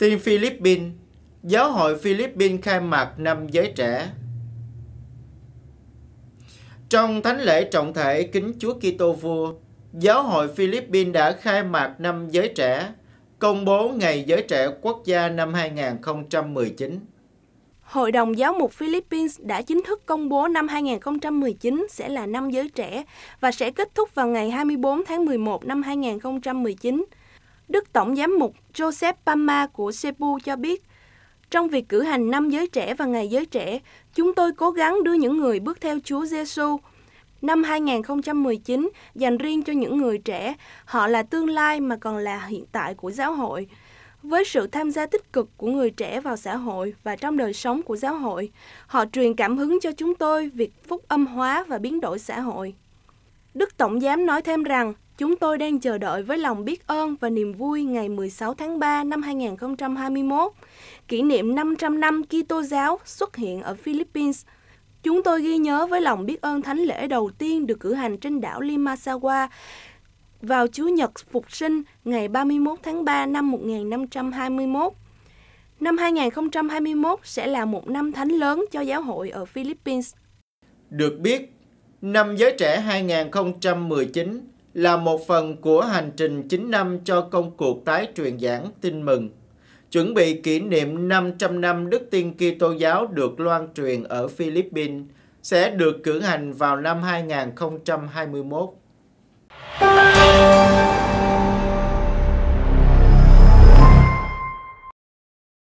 Tin Philippines, Giáo hội Philippines khai mạc năm giới trẻ. Trong thánh lễ trọng thể kính Chúa Kitô vua, Giáo hội Philippines đã khai mạc năm giới trẻ, công bố Ngày Giới Trẻ Quốc gia năm 2019. Hội đồng Giáo mục Philippines đã chính thức công bố năm 2019 sẽ là năm giới trẻ và sẽ kết thúc vào ngày 24 tháng 11 năm 2019. Đức Tổng Giám mục Joseph Pama của Cebu cho biết, trong việc cử hành năm giới trẻ và ngày giới trẻ, chúng tôi cố gắng đưa những người bước theo Chúa Giêsu. Năm 2019 dành riêng cho những người trẻ, họ là tương lai mà còn là hiện tại của giáo hội. Với sự tham gia tích cực của người trẻ vào xã hội và trong đời sống của giáo hội, họ truyền cảm hứng cho chúng tôi việc phúc âm hóa và biến đổi xã hội. Đức Tổng giám nói thêm rằng, Chúng tôi đang chờ đợi với lòng biết ơn và niềm vui ngày 16 tháng 3 năm 2021, kỷ niệm 500 năm Kitô giáo xuất hiện ở Philippines. Chúng tôi ghi nhớ với lòng biết ơn thánh lễ đầu tiên được cử hành trên đảo Limasawa vào Chúa Nhật Phục sinh ngày 31 tháng 3 năm 1521. Năm 2021 sẽ là một năm thánh lớn cho giáo hội ở Philippines. Được biết, năm giới trẻ 2019 là một phần của hành trình 9 năm cho công cuộc tái truyền giảng tin mừng, chuẩn bị kỷ niệm 500 năm Đức Tiên Kitô giáo được loan truyền ở Philippines sẽ được cử hành vào năm 2021.